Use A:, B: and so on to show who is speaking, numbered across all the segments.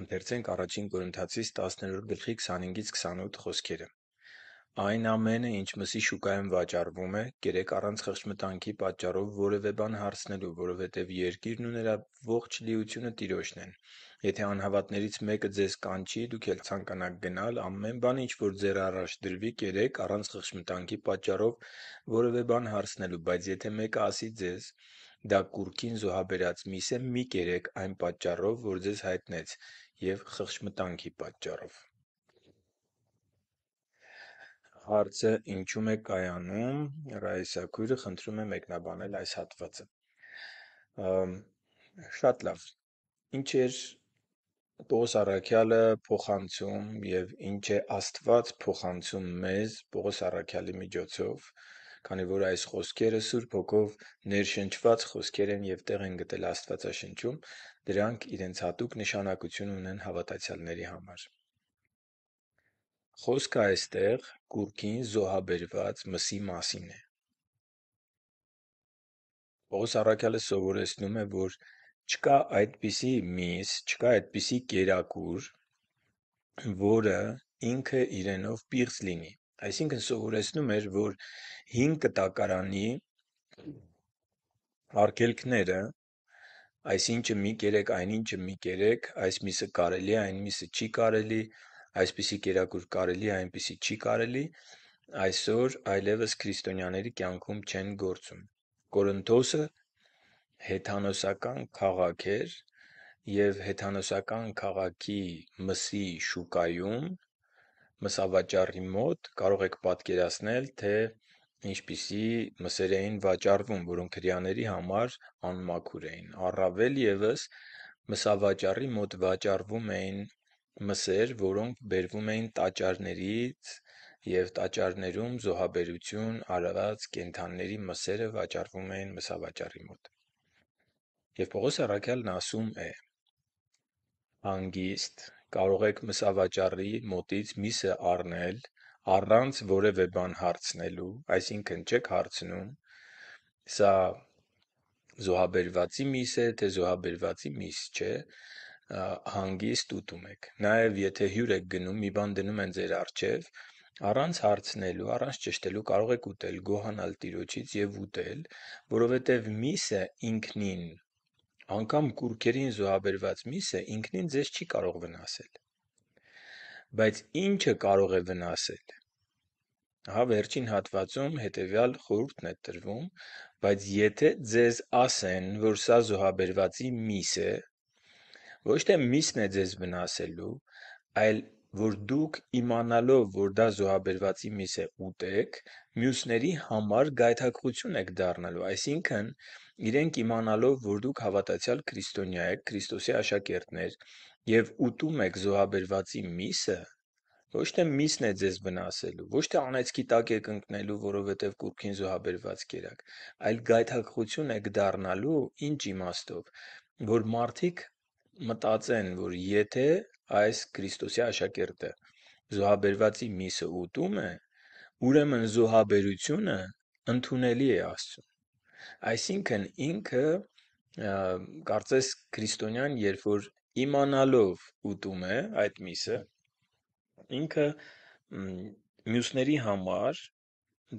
A: Ընթերցե՛նք Ա Կորնթացիս 10:25-28 խոսքերը. «Այն ամենը, ինչ մսի շուկայում վաճառվում է, կերեք առանց խղճմտանքի պատճառով որևէ բան հարցնելու, որովհետև երկիրն ու նրա ողջ լիությունը Տիրոջն են։ Եթե անհավատներից մեկը ձեզ կանչի, դուք էլ ցանկանաք գնալ, ամեն բան, ինչ որ ձեր առաջ դրվի, կերեք առանց խղճմտանքի պատճառով որևէ բան հարցնելու։ Բայց եթե մեկը ասի ձեզ. Դա կուռքին զոհաբերած միս է մի կերեք այն պատճառով, որ ձեզ հայտնեց, և խղճմտանքի պատճառով։ Հարցը՝ ինչու՞մ է կայանում, Ռաիսա քույրը խնդրում է մեկնաբանել այս հատվածը։ Շատ լավ։ Ինչ էր Պողոս Առաքյալը փոխանցում եւ ինչ է Աստված փոխանցում մեզ Պողոս Առաքյալի միջոցով քանի որ այս խոսքերը Սուրբ Հոգով ներշնչված խոսքեր են և տեղ են գտել Աստվածաշնչում, դրանք իրենց հատուկ նշանակություն ունեն հավատացյալների համար։ Խոսքը այստեղ կուռքին զոհաբերված մսի մասին է։ Պողոս առաքյալը սովորեցնում է, որ չկա այդպիսի միս, չկա այդպիսի կերակուր, որը ինքը իրենով պիղծ լինի։ Այսինքն սովորեցնում էր, որ հին կտակարանի արգելքները, այս ինչը մի կերեք, այն ինչը մի կերեք, այս միսը կարելի է, այն միսը չի կարելի, այսպիսի կերակուր կարելի է, այնպիսի չի կարելի, այսօր այլևս քրիստոնյաների կյանքում չեն գործում։ Կորինթոսը հեթանոսական քաղաք էր եւ հեթանոսական քաղաքի մսի շուկայում մսավաճառի մոտ, կարող եք պատկերացնել, թե ինչպիսի մսեր էին վաճառվում, որոնք հрьяաների համար անմաքուր էին։ Առավել ևս մսավաճառի մոտ վաճառվում էին մսեր, որոնք բերվում էին տաճարներից և տաճարներում զոհաբերություն արարած կենդանիների մսերը վաճառվում էին մսավաճառի մոտ։ Եվ Պողոս առաքյալն ասում է. «Հանգիստ կարող եք մսավաճառի մոտից միսը առնել առանց որևէ բան հարցնելու, այսինքն չեք հարցնում սա զոհաբերվածի միս է, թե զոհաբերվածի միս չէ, հանգիստ ուտում եք։ Նաև եթե հյուր եք գնում, մի բան դնում են ձեր առջև, առանց հարցնելու, առանց ճշտելու կարող եք ուտել, գոհանալ Տիրոջից եւ ուտել, որովհետեւ միսը ինքնին անգամ կուռքերին զոհաբերված միսը ինքնին ձեզ չի կարող վնասել։ Բայց ինչը կարող է վնասել։ Ահա վերջին հատվածում հետևյալ խորհուրդն է տրվում, բայց եթե ձեզ ասեն, որ սա զոհաբերվածի միս է, ոչ թե միսն է ձեզ վնասելու, այլ որ դուք իմանալով, որ դա զոհաբերվածի միս է, ուտեք, մյուսների համար գայթակղություն եք դառնալու, այսինքն իրենք իմանալով, որ դուք հավատացյալ քրիստոնյա եք, Քրիստոսի աշակերտներ եւ ուտում եք զոհաբերվածի միսը, ոչ թե միսն է ձեզ վնասելու, ոչ թե անեծքի տակ եք ընկնելու, որովհետև կուրքին զոհաբերված կերակ, այլ գայթակղություն եք դառնալու ինչ իմաստով, որ մարդիկ մտածեն, որ եթե այս Քրիստոսի աշակերտը զոհաբերվածի միսը ուտում է, ուրեմն զոհաբերությունը ընդունելի է Աստծուն։ Այսինքն ինքը կարծես քրիստոնյան, երբ որ իմանալով ուտում է այդ միսը, ինքը մյուսների համար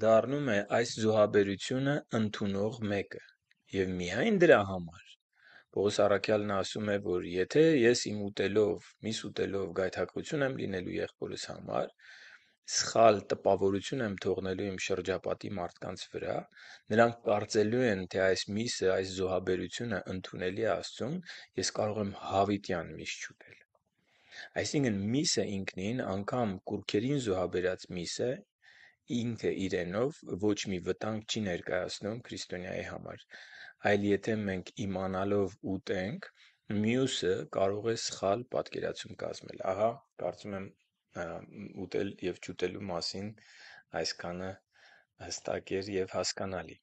A: դառնում է այս զոհաբերությունը ընդունող մեկը եւ միայն դրա համար Պողոս Արաքյալն ասում է, որ եթե ես իմ ուտելով, միս ուտելով գայթակղություն եմ լինելու եղբորս համար, սխալ տպավորություն եմ թողնելու իմ շրջապատի մարդկանց վրա, նրանք կարծելու են, թե այս միսը, այս զոհաբերությունը ընդունելի է Աստծուն, ես կարող եմ հավիտյան միս չուտել։ Այսինքն միսը ինքնին, անգամ կուրքերին զոհաբերած միսը ինքը իրենով ոչ մի վտանգ չի ներկայացնում քրիստոնյայի համար։ Այլ եթե մենք իմանալով ուտենք, մյուսը կարող է սխալ պատկերացում կազմել։ Ահա, կարծում եմ ուտել եւ չուտելու մասին այսքանը հստակ էր եւ հասկանալի։